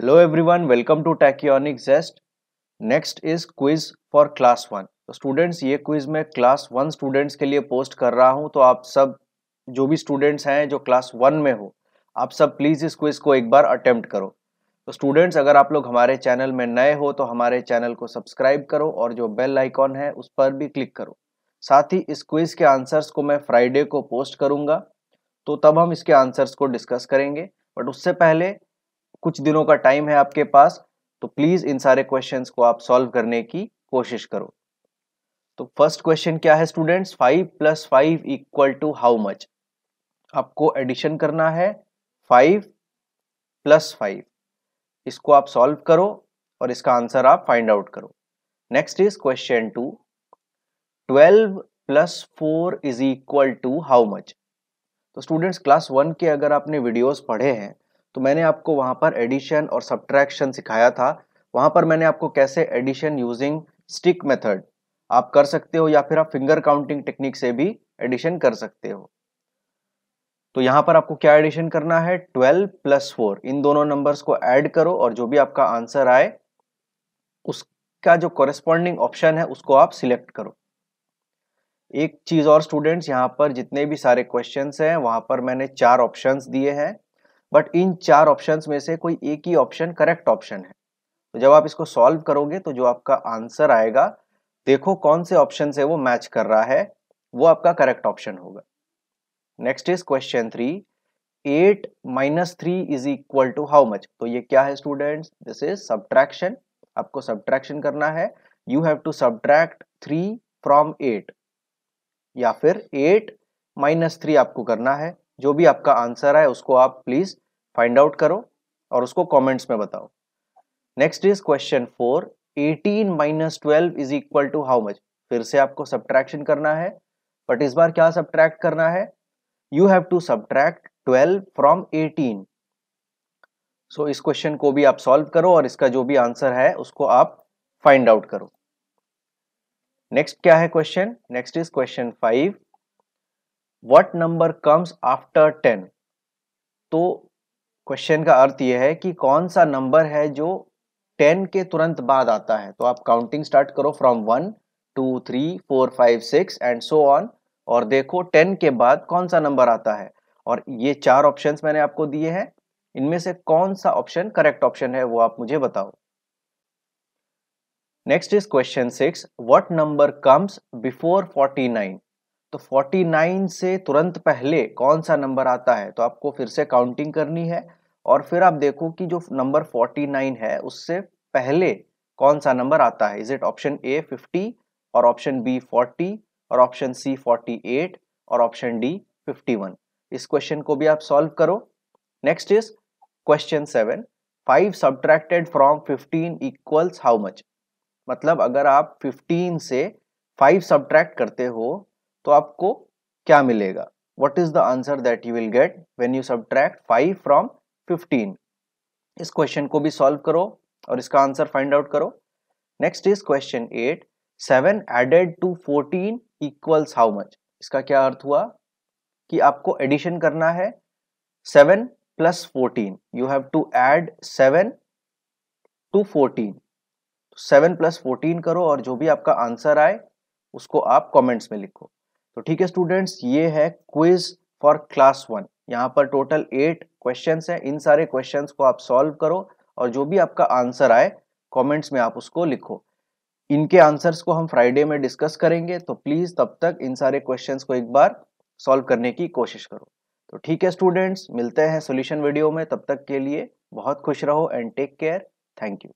hello everyone welcome to tachyonic zest next is quiz for class one तो students ये quiz मैं class one students के लिए post कर रहा हूँ तो आप सब जो भी स्टूडेंट्स हैं जो क्लास वन में हो आप सब प्लीज़ इस क्विज़ को एक बार अटेम्प्ट करो तो स्टूडेंट्स अगर आप लोग हमारे चैनल में नए हो तो हमारे चैनल को सब्सक्राइब करो और जो बेल आइकॉन है उस पर भी क्लिक करो साथ ही इस क्विज़ के आंसर्स को मैं फ्राइडे को पोस्ट करूँगा तो तब हम इसके आंसर्स को डिस्कस करेंगे बट उससे पहले कुछ दिनों का टाइम है आपके पास तो प्लीज़ इन सारे क्वेश्चन को आप सॉल्व करने की कोशिश करो तो फर्स्ट क्वेश्चन क्या है students five plus five equal to how much आपको एडिशन करना है फाइव प्लस फाइव इसको आप सॉल्व करो और इसका आंसर आप फाइंड आउट करो next is question two twelve plus four is equal to how much तो स्टूडेंट्स क्लास वन के अगर आपने वीडियोस पढ़े हैं तो मैंने आपको वहाँ पर एडिशन और सब्ट्रैक्शन सिखाया था वहाँ पर मैंने आपको कैसे एडिशन यूजिंग स्टिक मेथड आप कर सकते हो या फिर आप फिंगर काउंटिंग टेक्निक से भी एडिशन कर सकते हो तो यहाँ पर आपको क्या एडिशन करना है 12 प्लस फोर इन दोनों नंबर्स को ऐड करो और जो भी आपका आंसर आए उसका जो कॉरेस्पॉन्डिंग ऑप्शन है उसको आप सिलेक्ट करो एक चीज़ और स्टूडेंट्स यहाँ पर जितने भी सारे क्वेश्चंस हैं वहाँ पर मैंने चार ऑप्शंस दिए हैं बट इन चार ऑप्शंस में से कोई एक ही ऑप्शन करेक्ट ऑप्शन है तो जब आप इसको सॉल्व करोगे तो जो आपका आंसर आएगा देखो कौन से ऑप्शन से वो मैच कर रहा है वो आपका करेक्ट ऑप्शन होगा next is question three eight minus three is equal to how much तो ये क्या है स्टूडेंट्स दिस इज सब्ट्रैक्शन आपको सब्ट्रैक्शन करना है you have to subtract three from eight या फिर एट माइनस थ्री आपको करना है जो भी आपका आंसर है उसको आप प्लीज फाइंड आउट करो और उसको कमेंट्स में बताओ next is question four 18 minus twelve is equal to how much फिर से आपको सब्ट्रैक्शन करना है बट इस बार क्या सब्ट्रैक्ट करना है you have to subtract 12 from 18 so so, इस क्वेश्चन को भी आप सॉल्व करो और इसका जो भी आंसर है उसको आप फाइंड आउट करो नेक्स्ट क्या है question next is question five what number comes after ten तो क्वेश्चन का अर्थ यह है कि कौन सा नंबर है जो टेन के तुरंत बाद आता है तो आप काउंटिंग स्टार्ट करो from one two three four five six and so on और देखो टेन के बाद कौन सा नंबर आता है और ये चार ऑप्शन मैंने आपको दिए हैं इनमें से कौन सा ऑप्शन करेक्ट ऑप्शन है वो आप मुझे बताओ next is question six what number comes before forty nine तो 49 से तुरंत पहले कौन सा नंबर आता है तो आपको फिर से काउंटिंग करनी है और फिर आप देखो कि जो नंबर 49 है उससे पहले कौन सा नंबर आता है इज इट ऑप्शन ए 50 और ऑप्शन बी 40 और ऑप्शन सी 48 और ऑप्शन डी 51 इस क्वेश्चन को भी आप सॉल्व करो next is question seven five subtracted from fifteen equals how much मतलब अगर आप 15 से 5 सब्ट्रैक्ट करते हो तो आपको क्या मिलेगा what is the answer that you will get when you subtract five from fifteen इस क्वेश्चन को भी सॉल्व करो और इसका आंसर फाइंड आउट करो next is question eight seven added to fourteen equals how much इसका क्या अर्थ हुआ कि आपको एडिशन करना है seven plus fourteen you have to add seven to fourteen seven plus fourteen करो और जो भी आपका आंसर आए उसको आप कमेंट्स में लिखो तो ठीक है स्टूडेंट्स ये है क्विज फॉर क्लास वन यहाँ पर टोटल एट क्वेश्चन हैं इन सारे क्वेश्चन को आप सॉल्व करो और जो भी आपका आंसर आए कमेंट्स में आप उसको लिखो इनके आंसर्स को हम फ्राइडे में डिस्कस करेंगे तो प्लीज़ तब तक इन सारे क्वेश्चंस को एक बार सॉल्व करने की कोशिश करो तो ठीक है स्टूडेंट्स मिलते हैं सॉल्यूशन वीडियो में तब तक के लिए बहुत खुश रहो and take care thank you